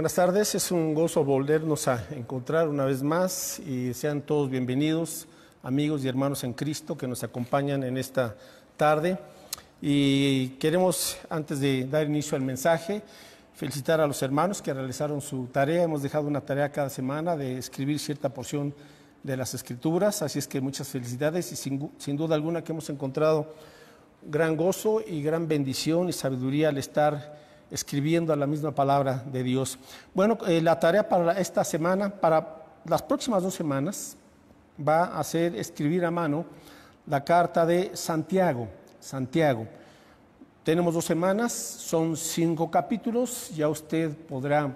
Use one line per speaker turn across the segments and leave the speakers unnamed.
Buenas tardes, es un gozo volvernos a encontrar una vez más y sean todos bienvenidos, amigos y hermanos en Cristo que nos acompañan en esta tarde. Y queremos, antes de dar inicio al mensaje, felicitar a los hermanos que realizaron su tarea. Hemos dejado una tarea cada semana de escribir cierta porción de las escrituras, así es que muchas felicidades y sin, duda alguna que hemos encontrado gran gozo y gran bendición y sabiduría al estar escribiendo a la misma palabra de Dios. Bueno, eh, la tarea para esta semana, para las próximas dos semanas, va a ser escribir a mano la carta de Santiago. Santiago. Tenemos dos semanas, son cinco capítulos, ya usted podrá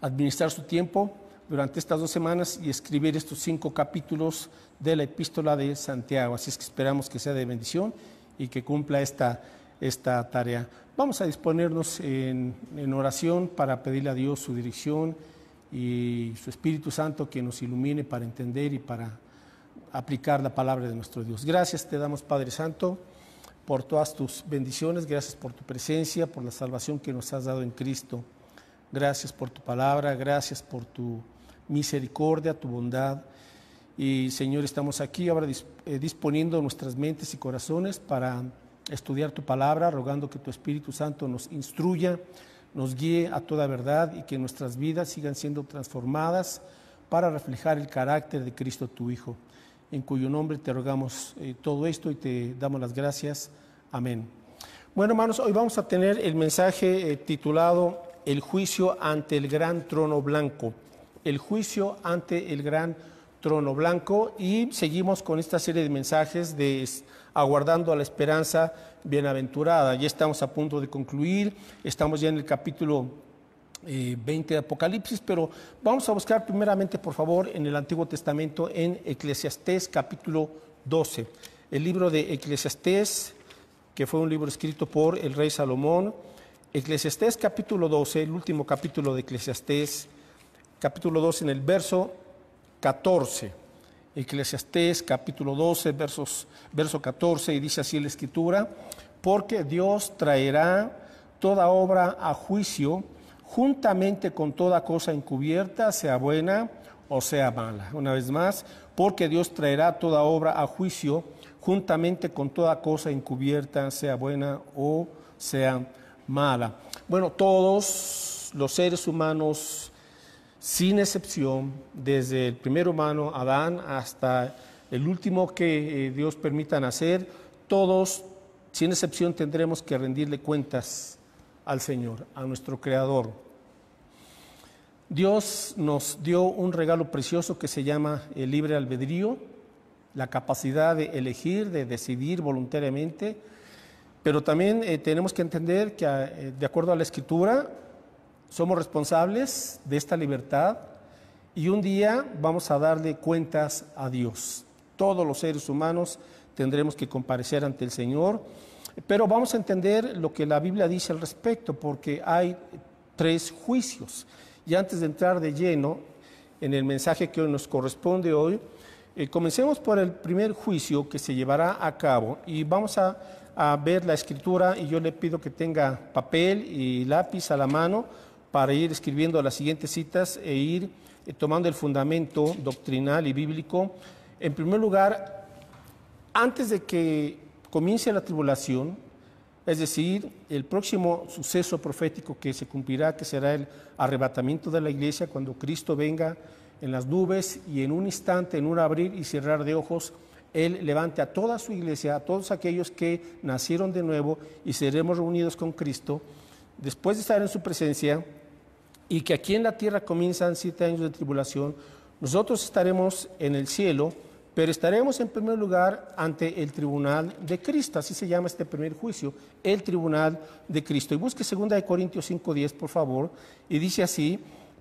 administrar su tiempo durante estas dos semanas y escribir estos cinco capítulos de la epístola de Santiago. Así es que esperamos que sea de bendición y que cumpla esta esta tarea. Vamos a disponernos en, oración para pedirle a Dios su dirección y su Espíritu Santo que nos ilumine para entender y para aplicar la palabra de nuestro Dios. Gracias te damos Padre Santo por todas tus bendiciones, gracias por tu presencia, por la salvación que nos has dado en Cristo. Gracias por tu palabra, gracias por tu misericordia, tu bondad. Y Señor, estamos aquí ahora eh, disponiendo nuestras mentes y corazones para estudiar tu palabra, rogando que tu Espíritu Santo nos instruya, nos guíe a toda verdad y que nuestras vidas sigan siendo transformadas para reflejar el carácter de Cristo tu Hijo, en cuyo nombre te rogamos eh, todo esto y te damos las gracias. Amén. Bueno, hermanos, hoy vamos a tener el mensaje eh, titulado El juicio ante el gran trono blanco. El juicio ante el gran trono blanco y seguimos con esta serie de mensajes de aguardando a la esperanza bienaventurada. Ya estamos a punto de concluir, estamos ya en el capítulo 20 eh, de Apocalipsis, pero vamos a buscar primeramente, por favor, en el Antiguo Testamento, en Eclesiastés capítulo 12. El libro de Eclesiastés, que fue un libro escrito por el rey Salomón. Eclesiastés capítulo 12, el último capítulo de Eclesiastés, capítulo 12, en el verso 14. Eclesiastés capítulo 12, versos, verso 14, y dice así la escritura, porque Dios traerá toda obra a juicio juntamente con toda cosa encubierta, sea buena o sea mala. Una vez más, porque Dios traerá toda obra a juicio juntamente con toda cosa encubierta, sea buena o sea mala. Bueno, todos los seres humanos sin excepción, desde el primer humano, Adán, hasta el último que eh, Dios permita nacer, todos, sin excepción, tendremos que rendirle cuentas al Señor, a nuestro Creador. Dios nos dio un regalo precioso que se llama el libre albedrío, la capacidad de elegir, de decidir voluntariamente, pero también eh, tenemos que entender que, eh, de acuerdo a la Escritura, somos responsables de esta libertad y un día vamos a darle cuentas a Dios. Todos los seres humanos tendremos que comparecer ante el Señor, pero vamos a entender lo que la Biblia dice al respecto, porque hay tres juicios. Y antes de entrar de lleno en el mensaje que hoy nos corresponde hoy, eh, comencemos por el primer juicio que se llevará a cabo y vamos a, a ver la escritura y yo le pido que tenga papel y lápiz a la mano para ir escribiendo las siguientes citas e ir eh, tomando el fundamento doctrinal y bíblico. En primer lugar, antes de que comience la tribulación, es decir, el próximo suceso profético que se cumplirá, que será el arrebatamiento de la iglesia cuando Cristo venga en las nubes y en un instante, en un abrir y cerrar de ojos, él levante a toda su iglesia, a todos aquellos que nacieron de nuevo y seremos reunidos con Cristo después de estar en su presencia y que aquí en la tierra comienzan siete años de tribulación, nosotros estaremos en el cielo, pero estaremos en primer lugar ante el tribunal de Cristo, así se llama este primer juicio, el tribunal de Cristo. Y busque 2 Corintios 5.10, por favor, y dice así,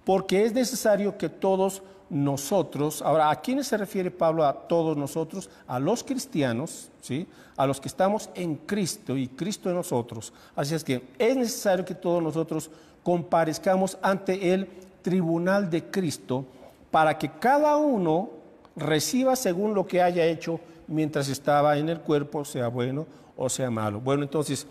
porque es necesario que todos nosotros, ahora, ¿a quiénes se refiere Pablo? A todos nosotros, a los cristianos, ¿sí? A los que estamos en Cristo y Cristo en nosotros. Así es que es necesario que todos nosotros comparezcamos ante el tribunal de Cristo para que cada uno reciba según lo que haya hecho mientras estaba en el cuerpo, sea bueno o sea malo. Bueno, entonces,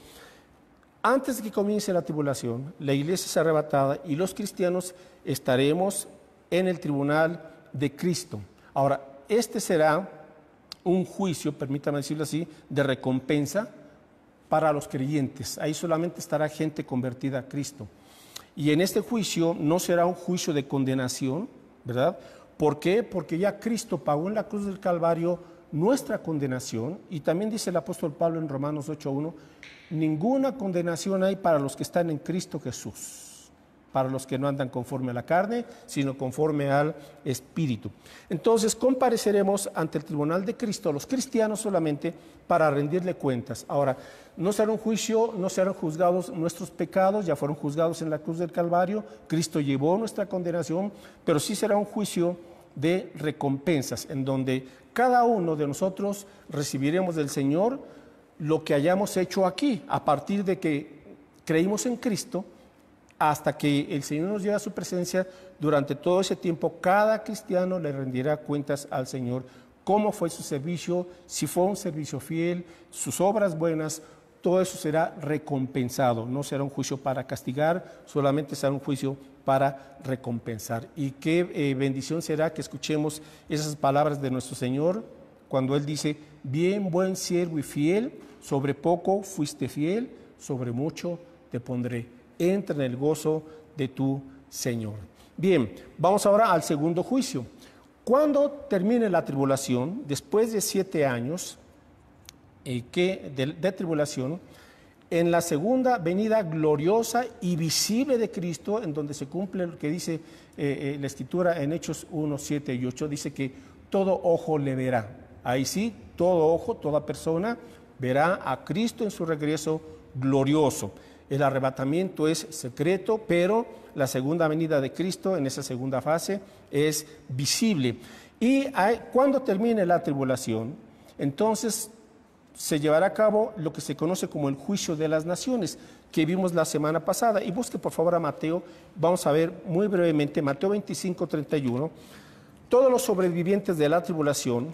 antes de que comience la tribulación, la iglesia es arrebatada y los cristianos estaremos en el tribunal de Cristo. Ahora, este será un juicio, permítame decirlo así, de recompensa para los creyentes. Ahí solamente estará gente convertida a Cristo. Y en este juicio no será un juicio de condenación, ¿verdad? ¿Por qué? Porque ya Cristo pagó en la cruz del Calvario nuestra condenación, y también dice el apóstol Pablo en Romanos 8.1, ninguna condenación hay para los que están en Cristo Jesús, para los que no andan conforme a la carne, sino conforme al Espíritu. Entonces compareceremos ante el tribunal de Cristo, los cristianos solamente, para rendirle cuentas. Ahora, no será un juicio, no serán juzgados nuestros pecados, ya fueron juzgados en la cruz del Calvario, Cristo llevó nuestra condenación, pero sí será un juicio de recompensas, en donde cada uno de nosotros recibiremos del Señor lo que hayamos hecho aquí, a partir de que creímos en Cristo, hasta que el Señor nos lleva a su presencia, durante todo ese tiempo cada cristiano le rendirá cuentas al Señor, cómo fue su servicio, si fue un servicio fiel, sus obras buenas, todo eso será recompensado, no será un juicio para castigar, solamente será un juicio para recompensar. Y qué eh, bendición será que escuchemos esas palabras de nuestro Señor cuando Él dice, bien buen siervo y fiel, sobre poco fuiste fiel, sobre mucho te pondré. Entra en el gozo de tu Señor. Bien, vamos ahora al segundo juicio. Cuando termine la tribulación, después de siete años y eh, que de tribulación, en la segunda venida gloriosa y visible de Cristo, en donde se cumple lo que dice eh, eh, la Escritura en Hechos 1, 7 y 8, dice que todo ojo le verá. Ahí sí, todo ojo, toda persona verá a Cristo en su regreso glorioso. El arrebatamiento es secreto, pero la segunda venida de Cristo en esa segunda fase es visible. Y cuando termine la tribulación, entonces se llevará a cabo lo que se conoce como el juicio de las naciones, que vimos la semana pasada. Y busque por favor a Mateo, vamos a ver muy brevemente, Mateo 25, 31. Todos los sobrevivientes de la tribulación,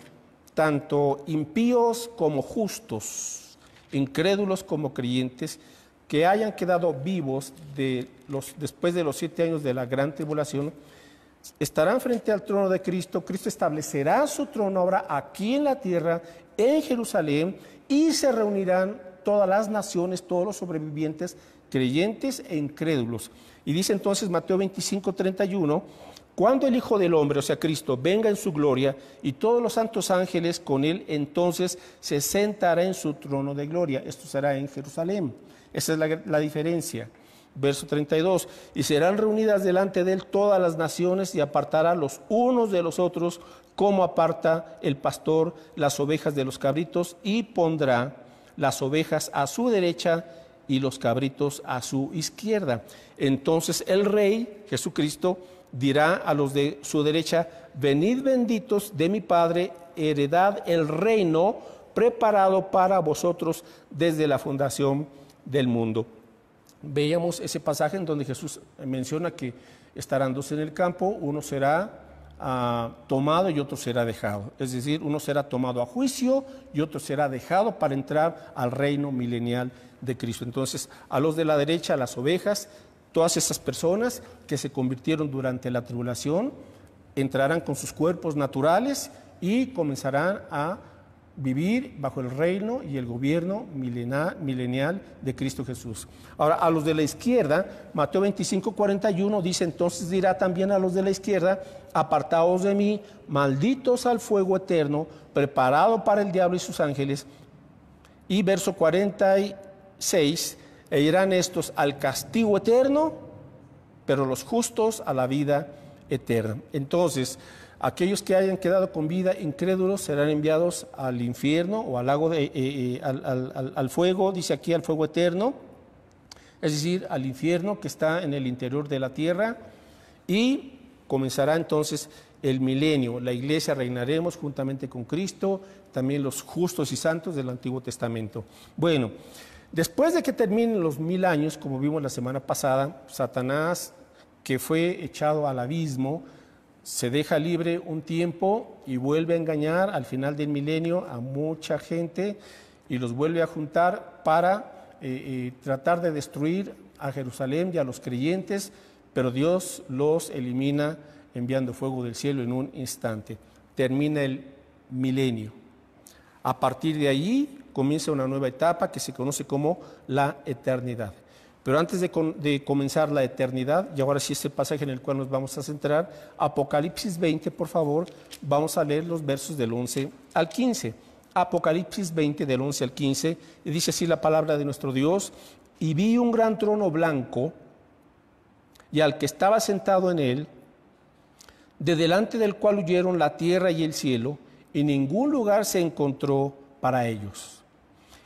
tanto impíos como justos, incrédulos como creyentes, que hayan quedado vivos de los, después de los siete años de la gran tribulación, estarán frente al trono de Cristo, Cristo establecerá su trono ahora aquí en la tierra en Jerusalén y se reunirán todas las naciones, todos los sobrevivientes, creyentes e incrédulos. Y dice entonces Mateo 25, 31, cuando el Hijo del Hombre, o sea Cristo, venga en su gloria y todos los santos ángeles con él, entonces se sentará en su trono de gloria. Esto será en Jerusalén. Esa es la, diferencia. Verso 32, y serán reunidas delante de él todas las naciones y apartará los unos de los otros cómo aparta el pastor las ovejas de los cabritos y pondrá las ovejas a su derecha y los cabritos a su izquierda. Entonces el rey Jesucristo dirá a los de su derecha, venid benditos de mi Padre, heredad el reino preparado para vosotros desde la fundación del mundo. Veíamos ese pasaje en donde Jesús menciona que estarán dos en el campo, uno será Ah, tomado y otro será dejado. Es decir, uno será tomado a juicio y otro será dejado para entrar al reino milenial de Cristo. Entonces, a los de la derecha, a las ovejas, todas esas personas que se convirtieron durante la tribulación, entrarán con sus cuerpos naturales y comenzarán a vivir bajo el reino y el gobierno milenial de Cristo Jesús. Ahora, a los de la izquierda, Mateo 25, 41 dice, entonces dirá también a los de la izquierda, apartaos de mí, malditos al fuego eterno, preparado para el diablo y sus ángeles. Y verso 46, e irán estos al castigo eterno, pero los justos a la vida eterna. Entonces, Aquellos que hayan quedado con vida incrédulos serán enviados al infierno o al lago de, eh, eh, eh, al, al, fuego, dice aquí al fuego eterno, es decir, al infierno que está en el interior de la tierra. Y comenzará entonces el milenio. La iglesia reinaremos juntamente con Cristo, también los justos y santos del Antiguo Testamento. Bueno, después de que terminen los mil años, como vimos la semana pasada, Satanás, que fue echado al abismo, se deja libre un tiempo y vuelve a engañar al final del milenio a mucha gente y los vuelve a juntar para eh, eh, tratar de destruir a Jerusalén y a los creyentes, pero Dios los elimina enviando fuego del cielo en un instante. Termina el milenio. A partir de allí comienza una nueva etapa que se conoce como la eternidad. Pero antes de, comenzar la eternidad, y ahora sí este pasaje en el cual nos vamos a centrar, Apocalipsis 20, por favor, vamos a leer los versos del 11 al 15. Apocalipsis 20 del 11 al 15, dice así la palabra de nuestro Dios, y vi un gran trono blanco, y al que estaba sentado en él, de delante del cual huyeron la tierra y el cielo, y ningún lugar se encontró para ellos.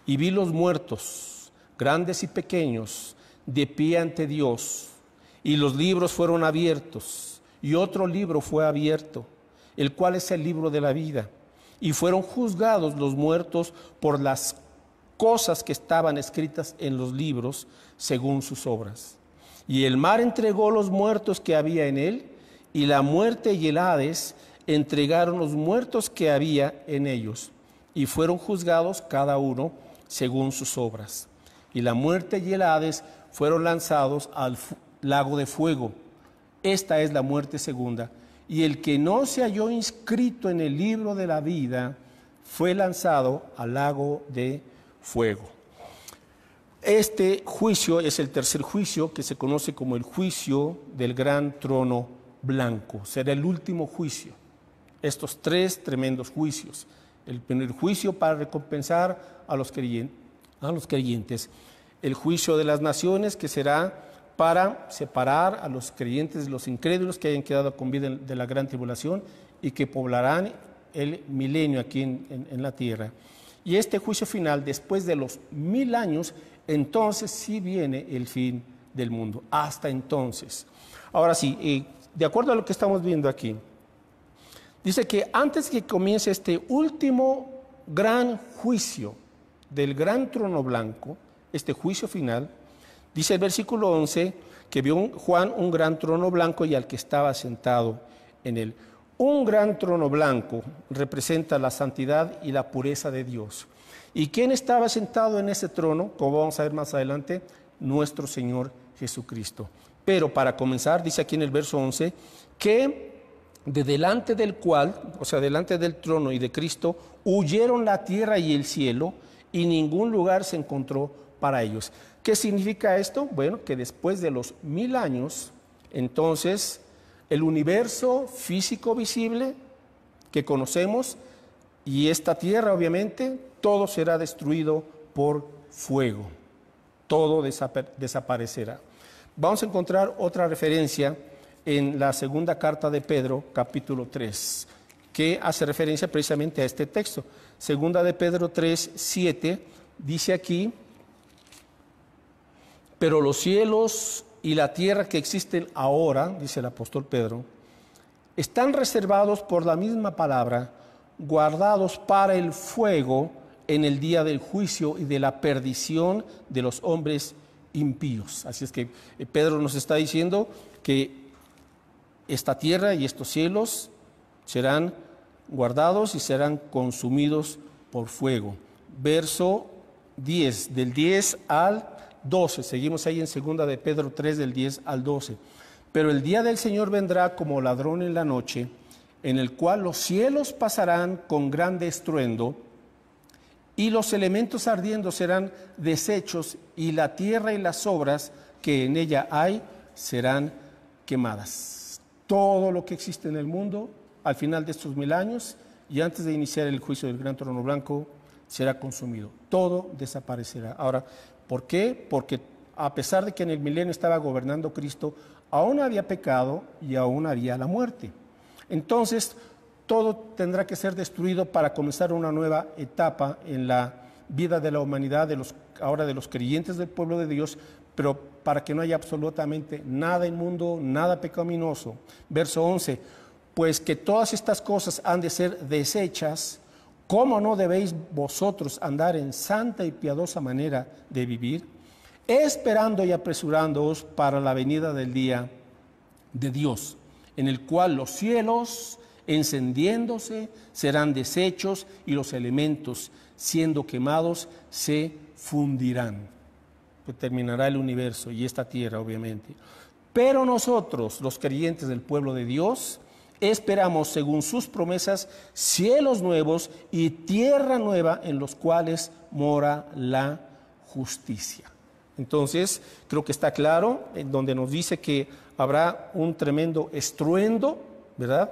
Y vi los muertos, grandes y pequeños, de pie ante Dios y los libros fueron abiertos y otro libro fue abierto, el cual es el libro de la vida. Y fueron juzgados los muertos por las cosas que estaban escritas en los libros según sus obras. Y el mar entregó los muertos que había en él, y la muerte y el Hades entregaron los muertos que había en ellos, y fueron juzgados cada uno según sus obras. Y la muerte y el Hades fueron lanzados al lago de fuego. Esta es la muerte segunda. Y el que no se halló inscrito en el libro de la vida fue lanzado al lago de fuego. Este juicio es el tercer juicio que se conoce como el juicio del gran trono blanco. Será el último juicio. Estos tres tremendos juicios. El primer juicio para recompensar a los, creyentes, el juicio de las naciones, que será para separar a los creyentes de los incrédulos que hayan quedado con vida de la gran tribulación y que poblarán el milenio aquí en, la tierra. Y este juicio final, después de los mil años, entonces sí viene el fin del mundo, hasta entonces. Ahora sí, eh, de acuerdo a lo que estamos viendo aquí, dice que antes que comience este último gran juicio del gran trono blanco, este juicio final, dice el versículo 11 que vio Juan un gran trono blanco y al que estaba sentado en él. Un gran trono blanco representa la santidad y la pureza de Dios. ¿Y quién estaba sentado en ese trono? Como vamos a ver más adelante, nuestro Señor Jesucristo. Pero para comenzar, dice aquí en el verso 11, que de delante del cual, o sea, delante del trono y de Cristo, huyeron la tierra y el cielo, y ningún lugar se encontró para ellos. ¿Qué significa esto? Bueno, que después de los mil años, entonces el universo físico visible que conocemos y esta tierra, obviamente, todo será destruido por fuego. Todo desaparecerá. Vamos a encontrar otra referencia en la segunda carta de Pedro, capítulo 3, que hace referencia precisamente a este texto. Segunda de Pedro 3, 7, dice aquí, pero los cielos y la tierra que existen ahora, dice el apóstol Pedro, están reservados por la misma palabra, guardados para el fuego en el día del juicio y de la perdición de los hombres impíos. Así es que eh, Pedro nos está diciendo que esta tierra y estos cielos serán guardados y serán consumidos por fuego. Verso 10, del 10 al 12. Seguimos ahí en segunda de Pedro 3 del 10 al 12. Pero el día del Señor vendrá como ladrón en la noche, en el cual los cielos pasarán con grande estruendo y los elementos ardiendo serán deshechos y la tierra y las obras que en ella hay serán quemadas. Todo lo que existe en el mundo al final de estos mil años y antes de iniciar el juicio del gran trono blanco será consumido. Todo desaparecerá. Ahora, ¿Por qué? Porque a pesar de que en el milenio estaba gobernando Cristo, aún había pecado y aún había la muerte. Entonces, todo tendrá que ser destruido para comenzar una nueva etapa en la vida de la humanidad, ahora de los creyentes del pueblo de Dios, pero para que no haya absolutamente nada inmundo, nada pecaminoso. Verso 11, pues que todas estas cosas han de ser desechas ¿Cómo no debéis vosotros andar en santa y piadosa manera de vivir, esperando y apresurándoos para la venida del día de Dios, en el cual los cielos, encendiéndose, serán deshechos y los elementos, siendo quemados, se fundirán? Pues terminará el universo y esta tierra, obviamente. Pero nosotros, los creyentes del pueblo de Dios, esperamos, según sus promesas, cielos nuevos y tierra nueva en los cuales mora la justicia. Entonces, creo que está claro, en donde nos dice que habrá un tremendo estruendo, ¿verdad?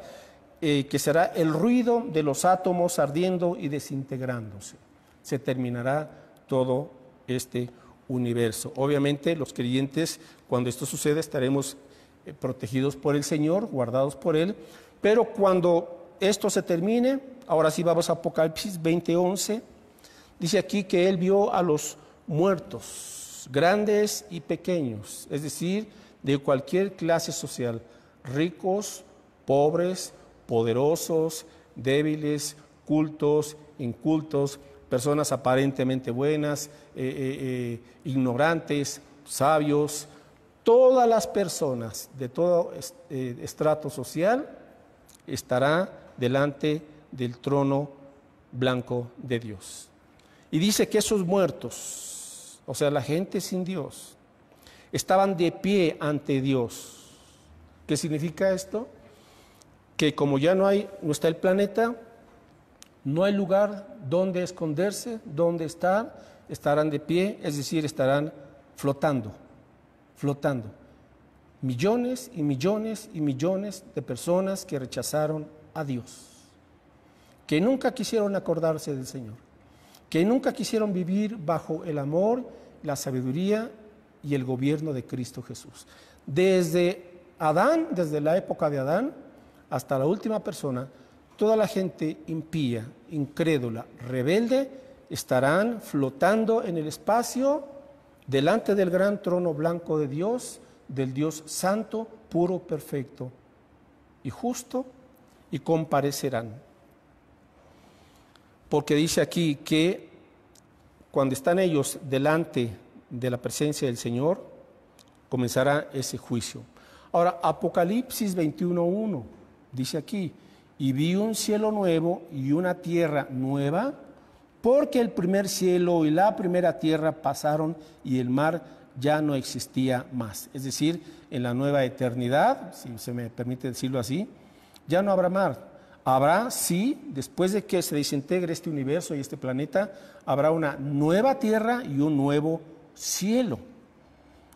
Eh, que será el ruido de los átomos ardiendo y desintegrándose. Se terminará todo este universo. Obviamente, los creyentes, cuando esto suceda, estaremos eh, protegidos por el Señor, guardados por Él. Pero cuando esto se termine, ahora sí vamos a Apocalipsis 20:11, dice aquí que Él vio a los muertos, grandes y pequeños, es decir, de cualquier clase social, ricos, pobres, poderosos, débiles, cultos, incultos, personas aparentemente buenas, eh, eh, ignorantes, sabios, todas las personas de todo eh, estrato social estará delante del trono blanco de Dios. Y dice que esos muertos, o sea, la gente sin Dios, estaban de pie ante Dios. ¿Qué significa esto? Que como ya no hay, no está el planeta, no hay lugar donde esconderse, donde estar, estarán de pie, es decir, estarán flotando flotando. Millones y millones y millones de personas que rechazaron a Dios, que nunca quisieron acordarse del Señor, que nunca quisieron vivir bajo el amor, la sabiduría y el gobierno de Cristo Jesús. Desde Adán, desde la época de Adán, hasta la última persona, toda la gente impía, incrédula, rebelde, estarán flotando en el espacio delante del gran trono blanco de Dios, del Dios santo, puro, perfecto y justo, y comparecerán. Porque dice aquí que cuando están ellos delante de la presencia del Señor, comenzará ese juicio. Ahora, Apocalipsis 21.1 dice aquí, y vi un cielo nuevo y una tierra nueva porque el primer cielo y la primera tierra pasaron y el mar ya no existía más. Es decir, en la nueva eternidad, si se me permite decirlo así, ya no habrá mar. Habrá, sí, después de que se desintegre este universo y este planeta, habrá una nueva tierra y un nuevo cielo.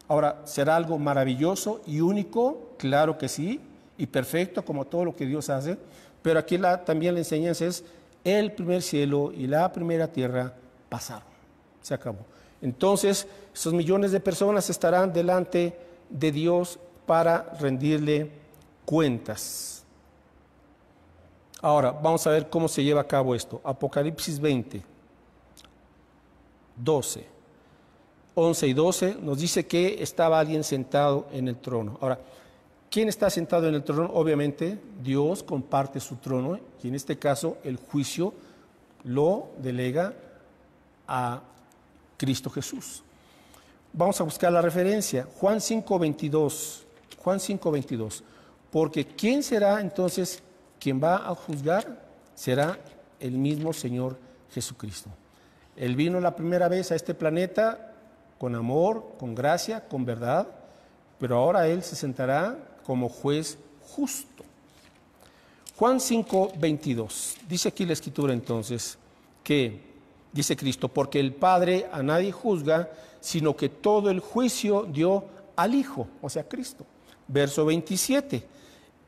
Ahora, ¿será algo maravilloso y único? Claro que sí, y perfecto como todo lo que Dios hace, pero aquí también la enseñanza es el primer cielo y la primera tierra pasaron. Se acabó. Entonces, esos millones de personas estarán delante de Dios para rendirle cuentas. Ahora, vamos a ver cómo se lleva a cabo esto. Apocalipsis 20, 12, 11 y 12 nos dice que estaba alguien sentado en el trono. Ahora, ¿Quién está sentado en el trono? Obviamente Dios comparte su trono y en este caso el juicio lo delega a Cristo Jesús. Vamos a buscar la referencia. Juan 5.22. Juan 5.22. Porque ¿quién será entonces quien va a juzgar? Será el mismo Señor Jesucristo. Él vino la primera vez a este planeta con amor, con gracia, con verdad, pero ahora Él se sentará como juez justo. Juan 5, 22. Dice aquí la escritura entonces que, dice Cristo, porque el Padre a nadie juzga, sino que todo el juicio dio al Hijo, o sea, Cristo. Verso 27.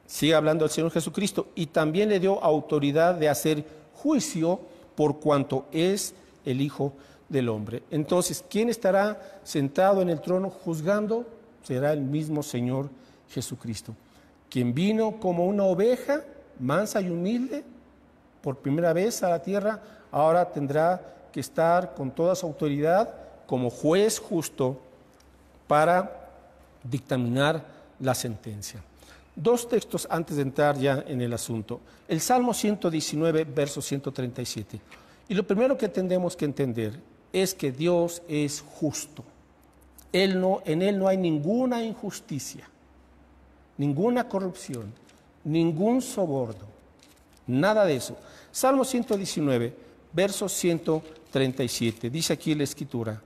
Sigue hablando el Señor Jesucristo y también le dio autoridad de hacer juicio por cuanto es el Hijo del Hombre. Entonces, ¿quién estará sentado en el trono juzgando? Será el mismo Señor Jesucristo, quien vino como una oveja mansa y humilde por primera vez a la tierra, ahora tendrá que estar con toda su autoridad como juez justo para dictaminar la sentencia. Dos textos antes de entrar ya en el asunto. El Salmo 119, verso 137. Y lo primero que tenemos que entender es que Dios es justo. Él no, en Él no hay ninguna injusticia ninguna corrupción, ningún soborno, nada de eso. Salmo 119, verso 137, dice aquí la escritura,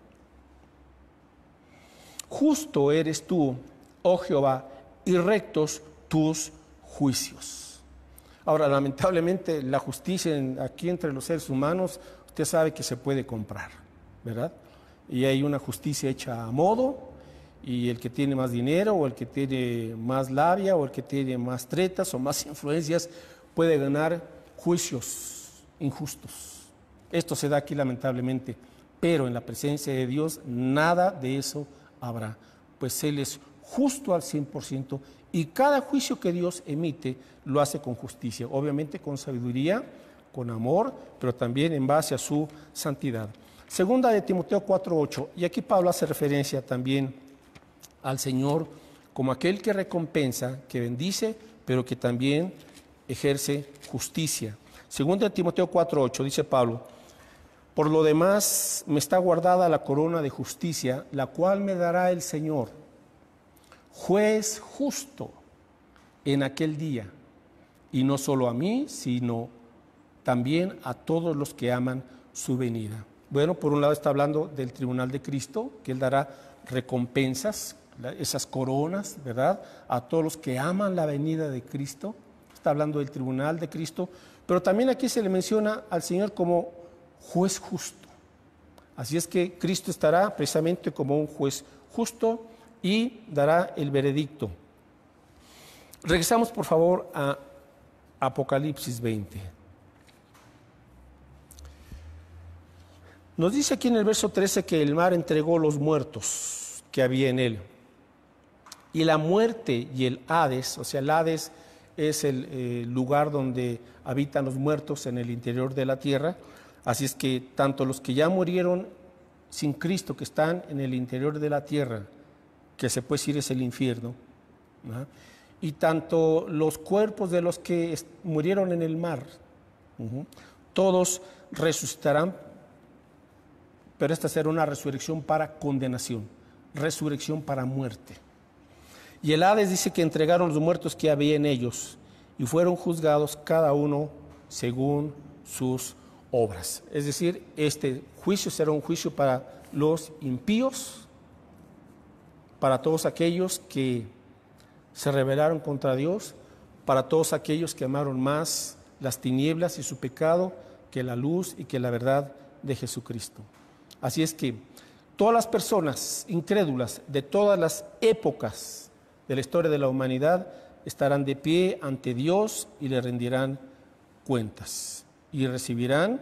justo eres tú, oh Jehová, y rectos tus juicios. Ahora, lamentablemente, la justicia aquí entre los seres humanos, usted sabe que se puede comprar, ¿verdad? Y hay una justicia hecha a modo, y el que tiene más dinero o el que tiene más labia o el que tiene más tretas o más influencias puede ganar juicios injustos. Esto se da aquí lamentablemente, pero en la presencia de Dios nada de eso habrá, pues Él es justo al 100% y cada juicio que Dios emite lo hace con justicia, obviamente con sabiduría, con amor, pero también en base a su santidad. Segunda de Timoteo 4:8, y aquí Pablo hace referencia también al Señor como aquel que recompensa, que bendice, pero que también ejerce justicia. Segundo de Timoteo 4:8 dice Pablo, por lo demás me está guardada la corona de justicia, la cual me dará el Señor, juez justo en aquel día, y no solo a mí, sino también a todos los que aman su venida. Bueno, por un lado está hablando del tribunal de Cristo, que Él dará recompensas esas coronas, ¿verdad? A todos los que aman la venida de Cristo. Está hablando del tribunal de Cristo. Pero también aquí se le menciona al Señor como juez justo. Así es que Cristo estará precisamente como un juez justo y dará el veredicto. Regresamos por favor a Apocalipsis 20. Nos dice aquí en el verso 13 que el mar entregó los muertos que había en él. Y la muerte y el Hades, o sea, el Hades es el eh, lugar donde habitan los muertos en el interior de la tierra. Así es que tanto los que ya murieron sin Cristo, que están en el interior de la tierra, que se puede decir es el infierno, y tanto los cuerpos de los que murieron en el mar, todos resucitarán, pero esta será una resurrección para condenación, resurrección para muerte. Y el Hades dice que entregaron los muertos que había en ellos y fueron juzgados cada uno según sus obras. Es decir, este juicio será un juicio para los impíos, para todos aquellos que se rebelaron contra Dios, para todos aquellos que amaron más las tinieblas y su pecado que la luz y que la verdad de Jesucristo. Así es que todas las personas incrédulas de todas las épocas, de la historia de la humanidad estarán de pie ante Dios y le rendirán cuentas y recibirán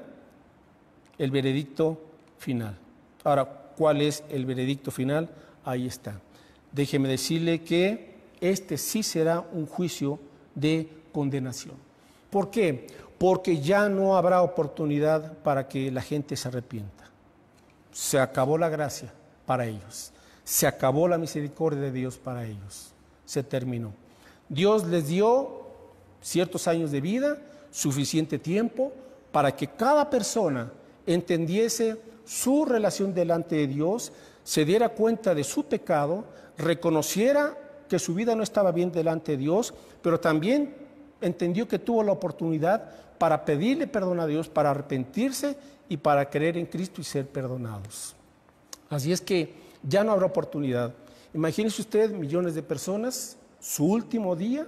el veredicto final. Ahora, ¿cuál es el veredicto final? Ahí está. Déjeme decirle que este sí será un juicio de condenación. ¿Por qué? Porque ya no habrá oportunidad para que la gente se arrepienta. Se acabó la gracia para ellos. Se acabó la misericordia de Dios para ellos. Se terminó. Dios les dio ciertos años de vida, suficiente tiempo, para que cada persona entendiese su relación delante de Dios, se diera cuenta de su pecado, reconociera que su vida no estaba bien delante de Dios, pero también entendió que tuvo la oportunidad para pedirle perdón a Dios, para arrepentirse y para creer en Cristo y ser perdonados. Así es que ya no habrá oportunidad. Imagínense usted millones de personas, su último día,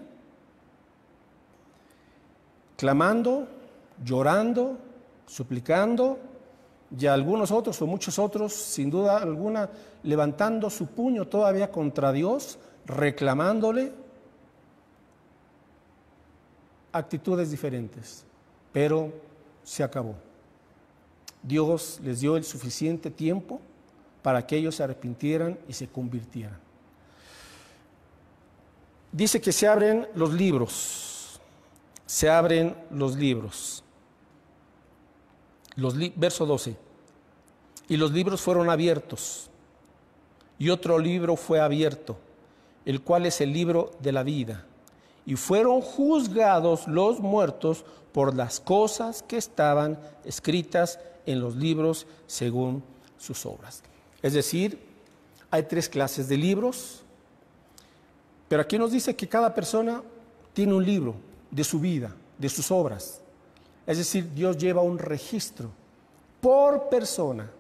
clamando, llorando, suplicando, y algunos otros o muchos otros, sin duda alguna, levantando su puño todavía contra Dios, reclamándole actitudes diferentes. Pero se acabó. Dios les dio el suficiente tiempo para que ellos se arrepintieran y se convirtieran. Dice que se abren los libros, se abren los libros. verso 12. Y los libros fueron abiertos, y otro libro fue abierto, el cual es el libro de la vida. Y fueron juzgados los muertos por las cosas que estaban escritas en los libros según sus obras. Es decir, hay tres clases de libros, pero aquí nos dice que cada persona tiene un libro de su vida, de sus obras. Es decir, Dios lleva un registro por persona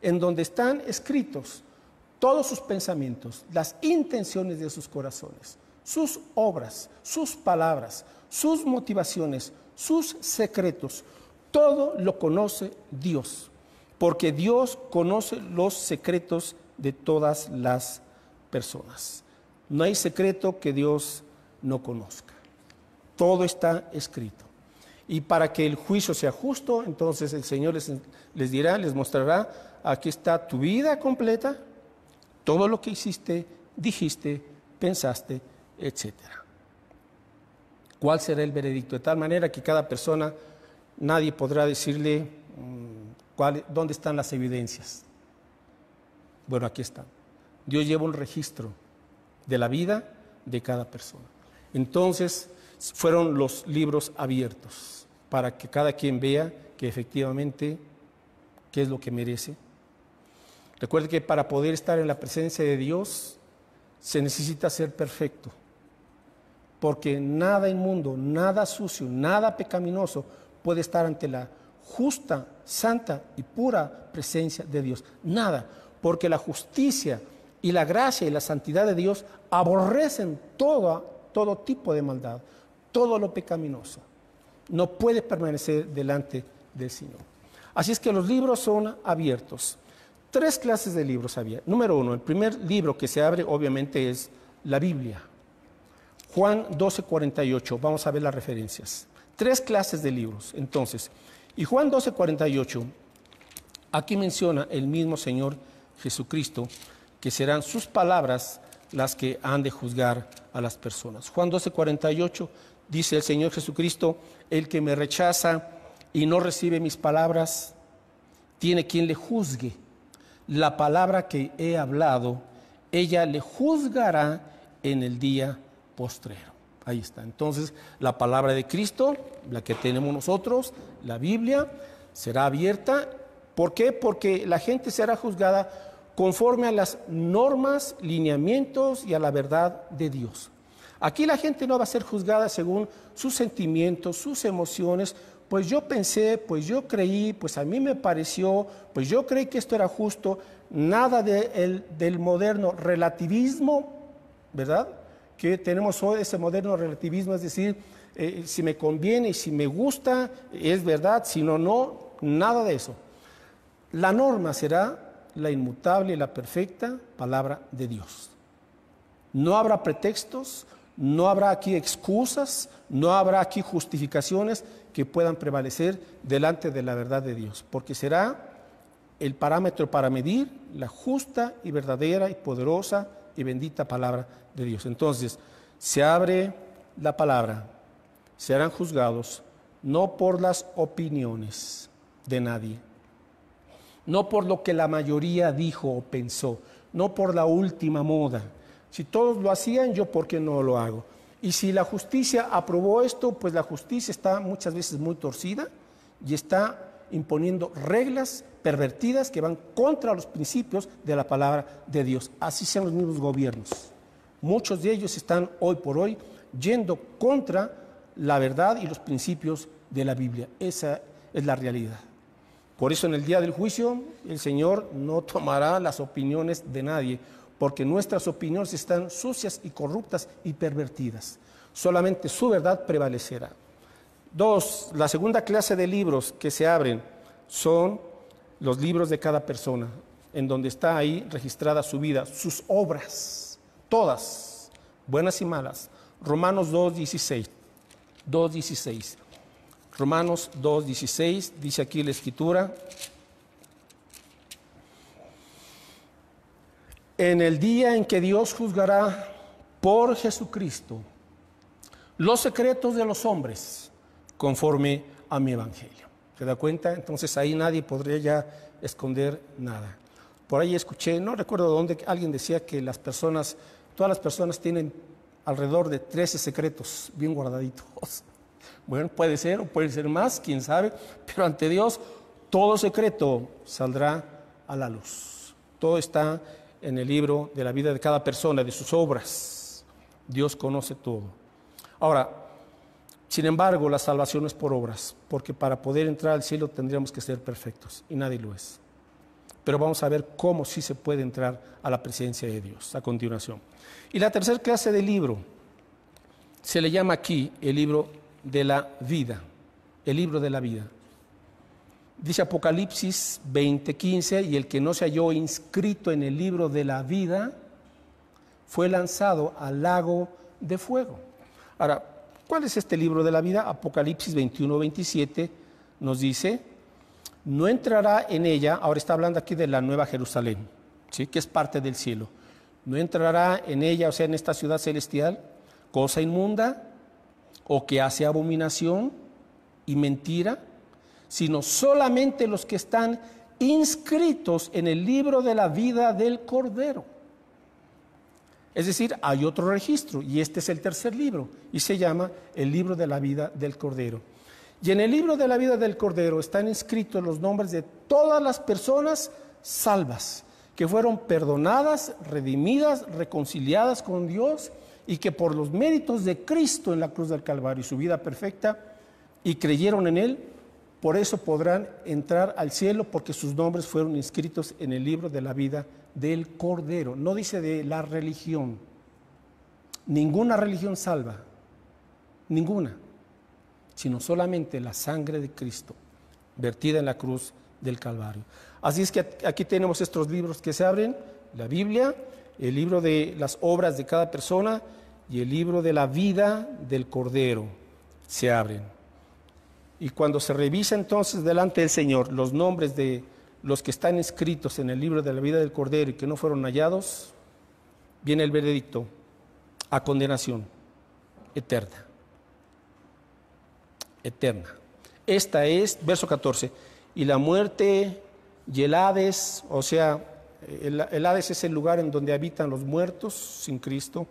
en donde están escritos todos sus pensamientos, las intenciones de sus corazones, sus obras, sus palabras, sus motivaciones, sus secretos. Todo lo conoce Dios porque Dios conoce los secretos de todas las personas. No hay secreto que Dios no conozca. Todo está escrito. Y para que el juicio sea justo, entonces el Señor les, dirá, les mostrará, aquí está tu vida completa, todo lo que hiciste, dijiste, pensaste, etc. ¿Cuál será el veredicto? De tal manera que cada persona, nadie podrá decirle, mm, ¿Dónde están las evidencias? Bueno, aquí están. Dios lleva un registro de la vida de cada persona. Entonces fueron los libros abiertos para que cada quien vea que efectivamente qué es lo que merece. Recuerde que para poder estar en la presencia de Dios se necesita ser perfecto, porque nada inmundo, nada sucio, nada pecaminoso puede estar ante la justa, santa y pura presencia de Dios. Nada, porque la justicia y la gracia y la santidad de Dios aborrecen todo, todo tipo de maldad, todo lo pecaminoso. No puede permanecer delante del Señor. Así es que los libros son abiertos. Tres clases de libros había. Número uno, el primer libro que se abre obviamente es la Biblia. Juan 12, 48. Vamos a ver las referencias. Tres clases de libros. Entonces, y Juan 12, 48, aquí menciona el mismo Señor Jesucristo, que serán sus palabras las que han de juzgar a las personas. Juan 12, 48, dice el Señor Jesucristo, el que me rechaza y no recibe mis palabras, tiene quien le juzgue. La palabra que he hablado, ella le juzgará en el día postrero. Ahí está. Entonces, la palabra de Cristo, la que tenemos nosotros, la Biblia, será abierta. ¿Por qué? Porque la gente será juzgada conforme a las normas, lineamientos y a la verdad de Dios. Aquí la gente no va a ser juzgada según sus sentimientos, sus emociones, pues yo pensé, pues yo creí, pues a mí me pareció, pues yo creí que esto era justo, nada de del moderno relativismo, ¿verdad? que tenemos hoy ese moderno relativismo, es decir, eh, si me conviene y si me gusta, es verdad, si no, no, nada de eso. La norma será la inmutable y la perfecta palabra de Dios. No habrá pretextos, no habrá aquí excusas, no habrá aquí justificaciones que puedan prevalecer delante de la verdad de Dios, porque será el parámetro para medir la justa y verdadera y poderosa y bendita palabra de Dios. Entonces, se abre la palabra, serán juzgados no por las opiniones de nadie, no por lo que la mayoría dijo o pensó, no por la última moda. Si todos lo hacían, yo por qué no lo hago. Y si la justicia aprobó esto, pues la justicia está muchas veces muy torcida y está imponiendo reglas pervertidas que van contra los principios de la palabra de Dios. Así sean los mismos gobiernos. Muchos de ellos están hoy por hoy yendo contra la verdad y los principios de la Biblia. Esa es la realidad. Por eso en el día del juicio el Señor no tomará las opiniones de nadie, porque nuestras opiniones están sucias y corruptas y pervertidas. Solamente su verdad prevalecerá. Dos, la segunda clase de libros que se abren son los libros de cada persona, en donde está ahí registrada su vida, sus obras, todas, buenas y malas. Romanos 2.16, 2.16. Romanos 2.16, dice aquí la escritura. En el día en que Dios juzgará por Jesucristo los secretos de los hombres, conforme a mi evangelio. ¿Se da cuenta? Entonces ahí nadie podría ya esconder nada. Por ahí escuché, no recuerdo dónde, alguien decía que las personas, todas las personas tienen alrededor de 13 secretos bien guardaditos. Bueno, puede ser o puede ser más, quién sabe, pero ante Dios todo secreto saldrá a la luz. Todo está en el libro de la vida de cada persona, de sus obras. Dios conoce todo. Ahora, sin embargo, la salvación es por obras, porque para poder entrar al cielo tendríamos que ser perfectos y nadie lo es. Pero vamos a ver cómo sí se puede entrar a la presencia de Dios a continuación. Y la tercera clase de libro se le llama aquí el libro de la vida, el libro de la vida. Dice Apocalipsis 20:15, y el que no se halló inscrito en el libro de la vida fue lanzado al lago de fuego. Ahora, ¿Cuál es este libro de la vida? Apocalipsis 21, 27 nos dice, no entrará en ella, ahora está hablando aquí de la Nueva Jerusalén, ¿sí? que es parte del cielo, no entrará en ella, o sea, en esta ciudad celestial, cosa inmunda o que hace abominación y mentira, sino solamente los que están inscritos en el libro de la vida del Cordero. Es decir, hay otro registro y este es el tercer libro y se llama el libro de la vida del Cordero. Y en el libro de la vida del Cordero están inscritos los nombres de todas las personas salvas, que fueron perdonadas, redimidas, reconciliadas con Dios y que por los méritos de Cristo en la cruz del Calvario y su vida perfecta y creyeron en Él, por eso podrán entrar al cielo porque sus nombres fueron inscritos en el libro de la vida del del Cordero, no dice de la religión. Ninguna religión salva, ninguna, sino solamente la sangre de Cristo vertida en la cruz del Calvario. Así es que aquí tenemos estos libros que se abren, la Biblia, el libro de las obras de cada persona y el libro de la vida del Cordero se abren. Y cuando se revisa entonces delante del Señor los nombres de los que están escritos en el libro de la vida del Cordero y que no fueron hallados, viene el veredicto a condenación eterna. Eterna. Esta es, verso 14, y la muerte y el Hades, o sea, el, Hades es el lugar en donde habitan los muertos sin Cristo.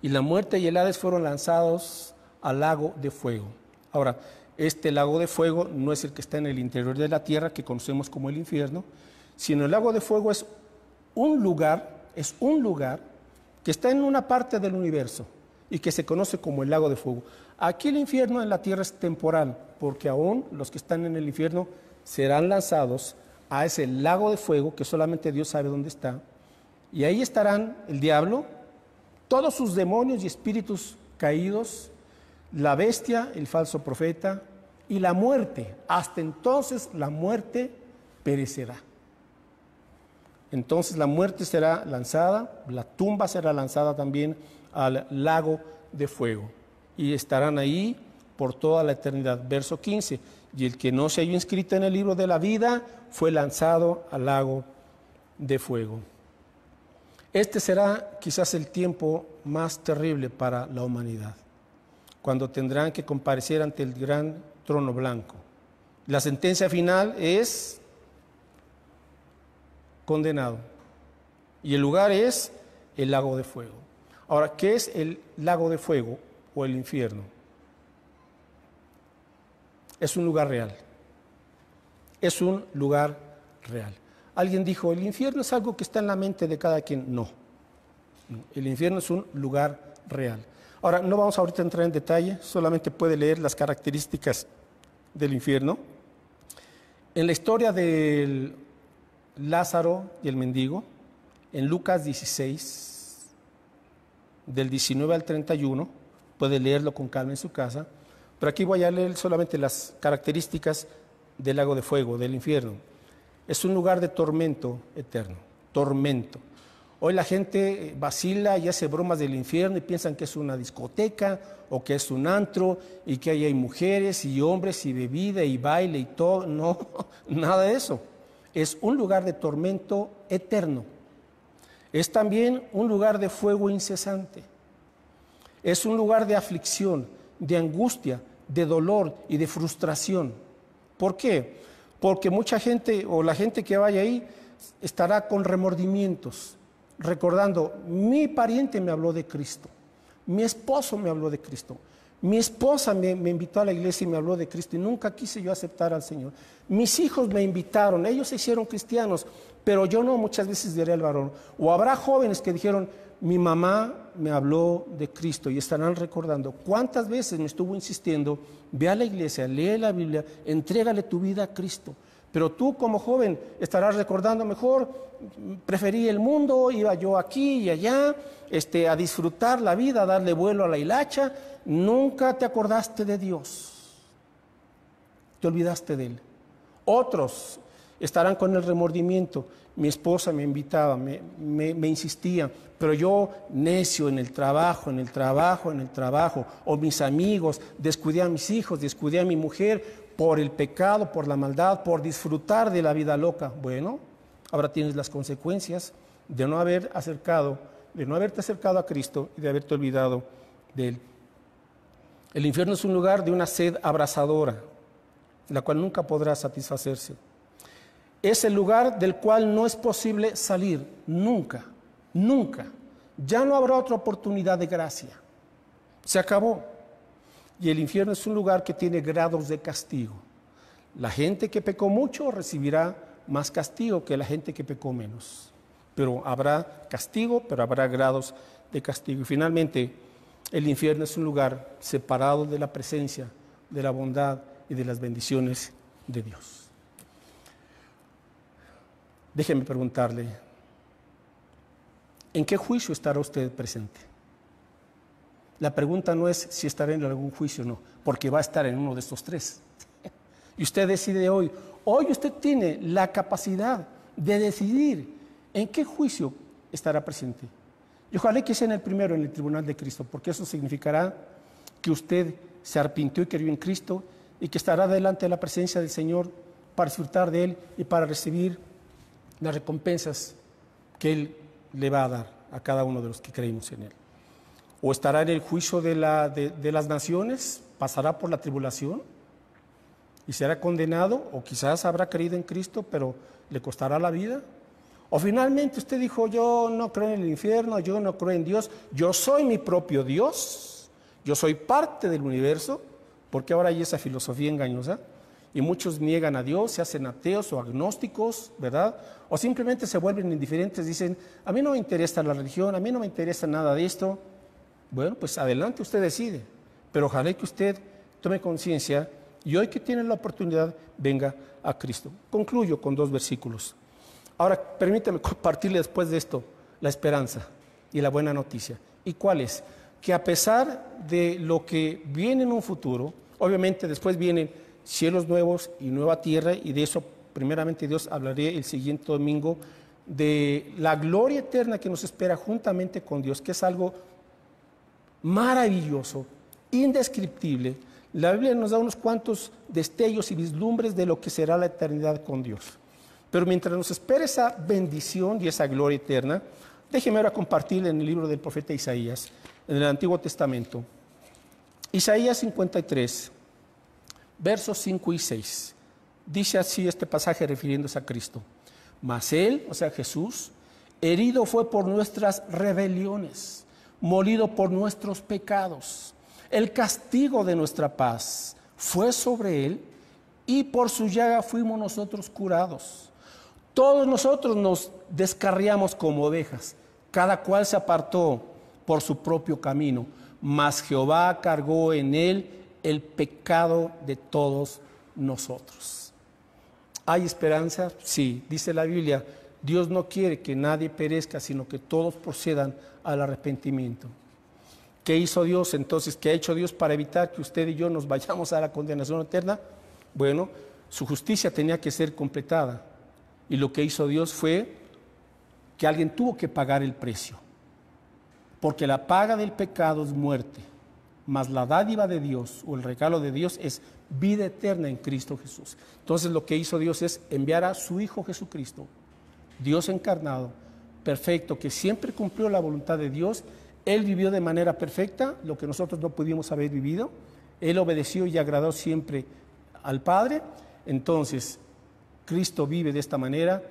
Y la muerte y el Hades fueron lanzados al lago de fuego. Ahora, este lago de fuego no es el que está en el interior de la tierra, que conocemos como el infierno, sino el lago de fuego es un lugar, es un lugar que está en una parte del universo y que se conoce como el lago de fuego. Aquí el infierno en la tierra es temporal, porque aún los que están en el infierno serán lanzados a ese lago de fuego que solamente Dios sabe dónde está. Y ahí estarán el diablo, todos sus demonios y espíritus caídos la bestia, el falso profeta y la muerte. Hasta entonces la muerte perecerá. Entonces la muerte será lanzada, la tumba será lanzada también al lago de fuego y estarán ahí por toda la eternidad. Verso 15, y el que no se haya inscrito en el libro de la vida fue lanzado al lago de fuego. Este será quizás el tiempo más terrible para la humanidad cuando tendrán que comparecer ante el gran trono blanco. La sentencia final es condenado. Y el lugar es el lago de fuego. Ahora, ¿qué es el lago de fuego o el infierno? Es un lugar real. Es un lugar real. Alguien dijo, el infierno es algo que está en la mente de cada quien. No. El infierno es un lugar real. Ahora, no vamos ahorita a entrar en detalle, solamente puede leer las características del infierno. En la historia del Lázaro y el mendigo, en Lucas 16, del 19 al 31, puede leerlo con calma en su casa, pero aquí voy a leer solamente las características del lago de fuego, del infierno. Es un lugar de tormento eterno, tormento. Hoy la gente vacila y hace bromas del infierno y piensan que es una discoteca o que es un antro y que ahí hay mujeres y hombres y bebida y baile y todo. No, nada de eso. Es un lugar de tormento eterno. Es también un lugar de fuego incesante. Es un lugar de aflicción, de angustia, de dolor y de frustración. ¿Por qué? Porque mucha gente o la gente que vaya ahí estará con remordimientos, recordando, mi pariente me habló de Cristo, mi esposo me habló de Cristo, mi esposa me, invitó a la iglesia y me habló de Cristo y nunca quise yo aceptar al Señor. Mis hijos me invitaron, ellos se hicieron cristianos, pero yo no muchas veces diré al varón. O habrá jóvenes que dijeron, mi mamá me habló de Cristo y estarán recordando cuántas veces me estuvo insistiendo, ve a la iglesia, lee la Biblia, entrégale tu vida a Cristo. Pero tú como joven estarás recordando mejor, preferí el mundo, iba yo aquí y allá, este, a disfrutar la vida, a darle vuelo a la hilacha. Nunca te acordaste de Dios. Te olvidaste de Él. Otros estarán con el remordimiento. Mi esposa me invitaba, me, me, insistía, pero yo necio en el trabajo, en el trabajo, en el trabajo, o mis amigos, descuidé a mis hijos, descuidé a mi mujer, por el pecado, por la maldad, por disfrutar de la vida loca. Bueno, ahora tienes las consecuencias de no haber acercado, de no haberte acercado a Cristo y de haberte olvidado de Él. El infierno es un lugar de una sed abrasadora, la cual nunca podrá satisfacerse. Es el lugar del cual no es posible salir, nunca, nunca. Ya no habrá otra oportunidad de gracia. Se acabó. Y el infierno es un lugar que tiene grados de castigo. La gente que pecó mucho recibirá más castigo que la gente que pecó menos. Pero habrá castigo, pero habrá grados de castigo. Y finalmente, el infierno es un lugar separado de la presencia, de la bondad y de las bendiciones de Dios. Déjeme preguntarle, ¿en qué juicio estará usted presente? La pregunta no es si estará en algún juicio o no, porque va a estar en uno de estos tres. Y usted decide hoy. Hoy usted tiene la capacidad de decidir en qué juicio estará presente. Y ojalá que sea en el primero, en el tribunal de Cristo, porque eso significará que usted se arpintió y creyó en Cristo y que estará delante de la presencia del Señor para disfrutar de Él y para recibir las recompensas que Él le va a dar a cada uno de los que creemos en Él o estará en el juicio de, las naciones, pasará por la tribulación y será condenado, o quizás habrá creído en Cristo, pero le costará la vida. O finalmente usted dijo, yo no creo en el infierno, yo no creo en Dios, yo soy mi propio Dios, yo soy parte del universo, porque ahora hay esa filosofía engañosa, y muchos niegan a Dios, se hacen ateos o agnósticos, ¿verdad? O simplemente se vuelven indiferentes, dicen, a mí no me interesa la religión, a mí no me interesa nada de esto, bueno, pues adelante, usted decide. Pero ojalá que usted tome conciencia y hoy que tiene la oportunidad, venga a Cristo. Concluyo con dos versículos. Ahora, permítame compartirle después de esto la esperanza y la buena noticia. ¿Y cuál es? Que a pesar de lo que viene en un futuro, obviamente después vienen cielos nuevos y nueva tierra, y de eso primeramente Dios hablaré el siguiente domingo, de la gloria eterna que nos espera juntamente con Dios, que es algo maravilloso, indescriptible, la Biblia nos da unos cuantos destellos y vislumbres de lo que será la eternidad con Dios. Pero mientras nos espera esa bendición y esa gloria eterna, déjeme ahora compartir en el libro del profeta Isaías, en el Antiguo Testamento. Isaías 53, versos 5 y 6. Dice así este pasaje refiriéndose a Cristo. Mas Él, o sea Jesús, herido fue por nuestras rebeliones molido por nuestros pecados. El castigo de nuestra paz fue sobre él y por su llaga fuimos nosotros curados. Todos nosotros nos descarriamos como ovejas, cada cual se apartó por su propio camino, mas Jehová cargó en él el pecado de todos nosotros. ¿Hay esperanza? Sí, dice la Biblia, Dios no quiere que nadie perezca, sino que todos procedan al arrepentimiento. ¿Qué hizo Dios entonces? ¿Qué ha hecho Dios para evitar que usted y yo nos vayamos a la condenación eterna? Bueno, su justicia tenía que ser completada. Y lo que hizo Dios fue que alguien tuvo que pagar el precio. Porque la paga del pecado es muerte, mas la dádiva de Dios o el regalo de Dios es vida eterna en Cristo Jesús. Entonces lo que hizo Dios es enviar a su Hijo Jesucristo, Dios encarnado, perfecto, que siempre cumplió la voluntad de Dios. Él vivió de manera perfecta lo que nosotros no pudimos haber vivido. Él obedeció y agradó siempre al Padre. Entonces, Cristo vive de esta manera,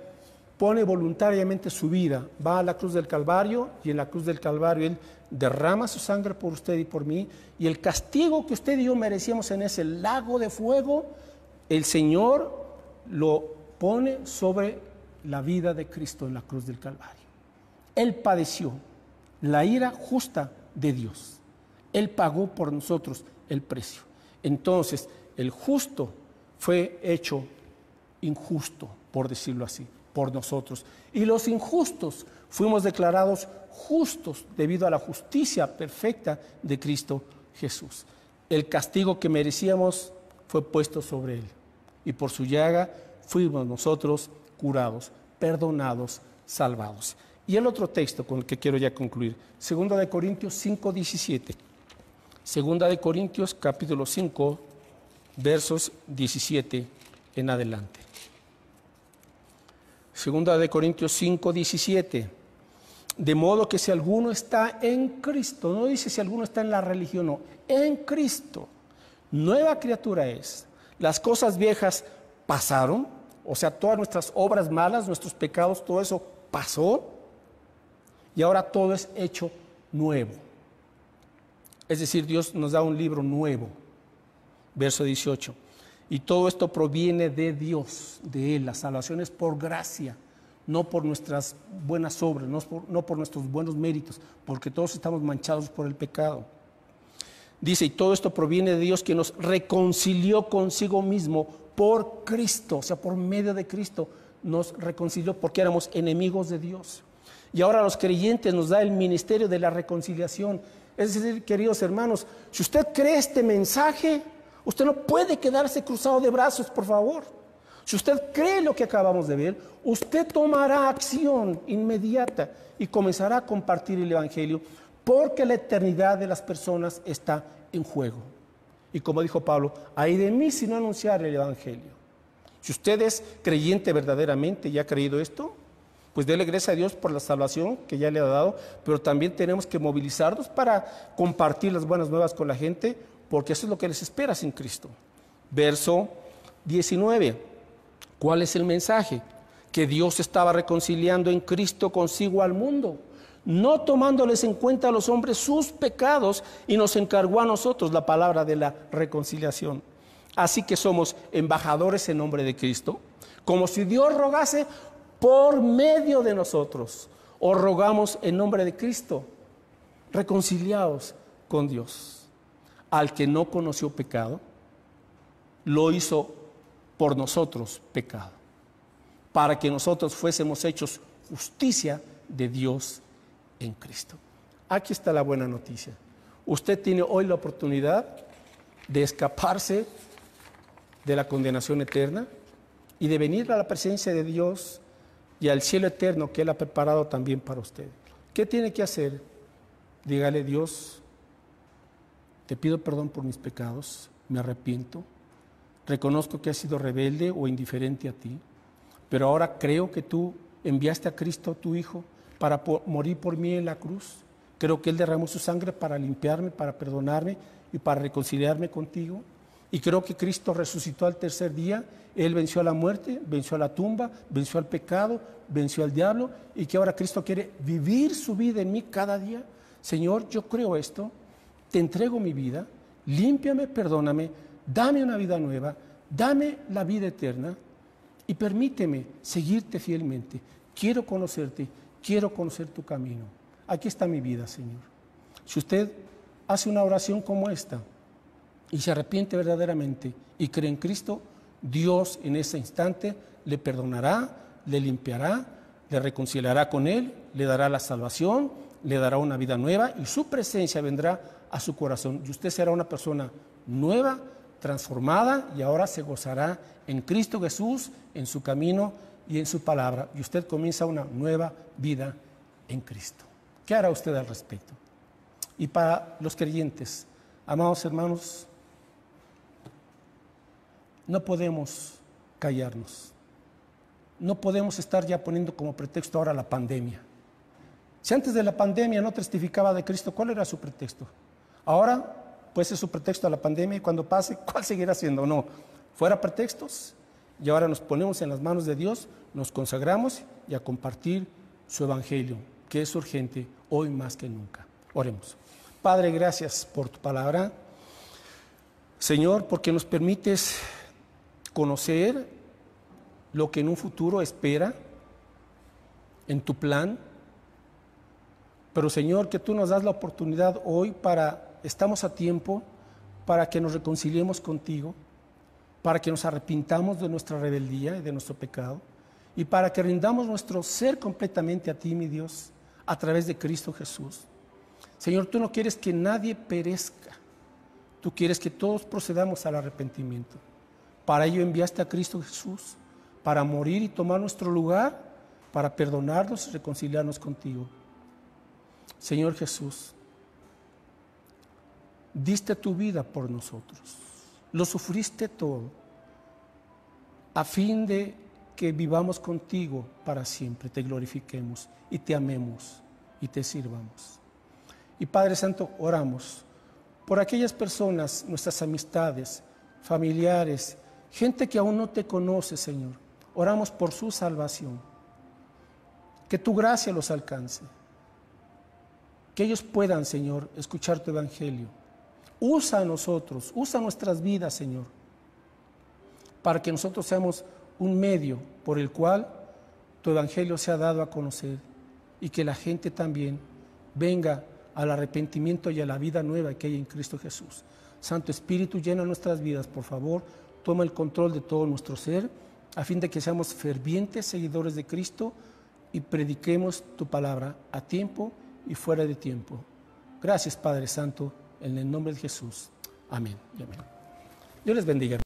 pone voluntariamente su vida, va a la cruz del Calvario y en la cruz del Calvario Él derrama su sangre por usted y por mí. Y el castigo que usted y yo merecíamos en ese lago de fuego, el Señor lo pone sobre la vida de Cristo en la cruz del Calvario. Él padeció la ira justa de Dios. Él pagó por nosotros el precio. Entonces, el justo fue hecho injusto, por decirlo así, por nosotros. Y los injustos fuimos declarados justos debido a la justicia perfecta de Cristo Jesús. El castigo que merecíamos fue puesto sobre él. Y por su llaga fuimos nosotros curados, perdonados, salvados. Y el otro texto con el que quiero ya concluir, Segunda de Corintios 5, 17. Segunda de Corintios capítulo 5, versos 17 en adelante. Segunda de Corintios 5, 17. De modo que si alguno está en Cristo, no dice si alguno está en la religión, no, en Cristo, nueva criatura es. Las cosas viejas pasaron, o sea, todas nuestras obras malas, nuestros pecados, todo eso pasó y ahora todo es hecho nuevo. Es decir, Dios nos da un libro nuevo, verso 18. Y todo esto proviene de Dios, de Él. La salvación es por gracia, no por nuestras buenas obras, no por, no por nuestros buenos méritos, porque todos estamos manchados por el pecado. Dice, y todo esto proviene de Dios que nos reconcilió consigo mismo por Cristo, o sea, por medio de Cristo, nos reconcilió porque éramos enemigos de Dios y ahora a los creyentes nos da el ministerio de la reconciliación. Es decir, queridos hermanos, si usted cree este mensaje, usted no puede quedarse cruzado de brazos, por favor. Si usted cree lo que acabamos de ver, usted tomará acción inmediata y comenzará a compartir el Evangelio porque la eternidad de las personas está en juego. Y como dijo Pablo, hay de mí si no anunciar el Evangelio. Si usted es creyente verdaderamente y ha creído esto, pues déle gracias a Dios por la salvación que ya le ha dado, pero también tenemos que movilizarnos para compartir las buenas nuevas con la gente, porque eso es lo que les espera sin Cristo. Verso 19. ¿Cuál es el mensaje? Que Dios estaba reconciliando en Cristo consigo al mundo, no tomándoles en cuenta a los hombres sus pecados y nos encargó a nosotros la palabra de la reconciliación. Así que somos embajadores en nombre de Cristo, como si Dios rogase por medio de nosotros. Os rogamos en nombre de Cristo, reconciliados con Dios. Al que no conoció pecado, lo hizo por nosotros pecado, para que nosotros fuésemos hechos justicia de Dios en Cristo. Aquí está la buena noticia. Usted tiene hoy la oportunidad de escaparse de la condenación eterna y de venir a la presencia de Dios y al cielo eterno que Él ha preparado también para usted. ¿Qué tiene que hacer? Dígale, Dios, te pido perdón por mis pecados, me arrepiento, reconozco que he sido rebelde o indiferente a ti, pero ahora creo que tú enviaste a Cristo, tu Hijo, para morir por mí en la cruz. Creo que Él derramó su sangre para limpiarme, para perdonarme y para reconciliarme contigo. Y creo que Cristo resucitó al tercer día, Él venció a la muerte, venció a la tumba, venció al pecado, venció al diablo y que ahora Cristo quiere vivir su vida en mí cada día. Señor, yo creo esto, te entrego mi vida, límpiame, perdóname, dame una vida nueva, dame la vida eterna y permíteme seguirte fielmente. Quiero conocerte, quiero conocer tu camino. Aquí está mi vida, Señor. Si usted hace una oración como esta, y se arrepiente verdaderamente y cree en Cristo, Dios en ese instante le perdonará, le limpiará, le reconciliará con Él, le dará la salvación, le dará una vida nueva y su presencia vendrá a su corazón. Y usted será una persona nueva, transformada y ahora se gozará en Cristo Jesús, en su camino y en su palabra. Y usted comienza una nueva vida en Cristo. ¿Qué hará usted al respecto? Y para los creyentes, amados hermanos, no podemos callarnos. No podemos estar ya poniendo como pretexto ahora la pandemia. Si antes de la pandemia no testificaba de Cristo, ¿cuál era su pretexto? Ahora, pues es su pretexto a la pandemia y cuando pase, ¿cuál seguirá siendo? No, fuera pretextos y ahora nos ponemos en las manos de Dios, nos consagramos y a compartir su evangelio, que es urgente hoy más que nunca. Oremos. Padre, gracias por tu palabra. Señor, porque nos permites conocer lo que en un futuro espera en tu plan. Pero Señor, que tú nos das la oportunidad hoy para, estamos a tiempo, para que nos reconciliemos contigo, para que nos arrepintamos de nuestra rebeldía y de nuestro pecado, y para que rindamos nuestro ser completamente a ti, mi Dios, a través de Cristo Jesús. Señor, tú no quieres que nadie perezca, tú quieres que todos procedamos al arrepentimiento. Para ello enviaste a Cristo Jesús, para morir y tomar nuestro lugar, para perdonarnos y reconciliarnos contigo. Señor Jesús, diste tu vida por nosotros, lo sufriste todo, a fin de que vivamos contigo para siempre, te glorifiquemos y te amemos y te sirvamos. Y Padre Santo, oramos por aquellas personas, nuestras amistades, familiares, gente que aún no te conoce, Señor. Oramos por su salvación. Que tu gracia los alcance. Que ellos puedan, Señor, escuchar tu evangelio. Usa a nosotros, usa nuestras vidas, Señor, para que nosotros seamos un medio por el cual tu evangelio sea dado a conocer y que la gente también venga al arrepentimiento y a la vida nueva que hay en Cristo Jesús. Santo Espíritu, llena nuestras vidas, por favor toma el control de todo nuestro ser, a fin de que seamos fervientes seguidores de Cristo y prediquemos tu palabra a tiempo y fuera de tiempo. Gracias Padre Santo, en el nombre de Jesús. Amén. Dios les bendiga.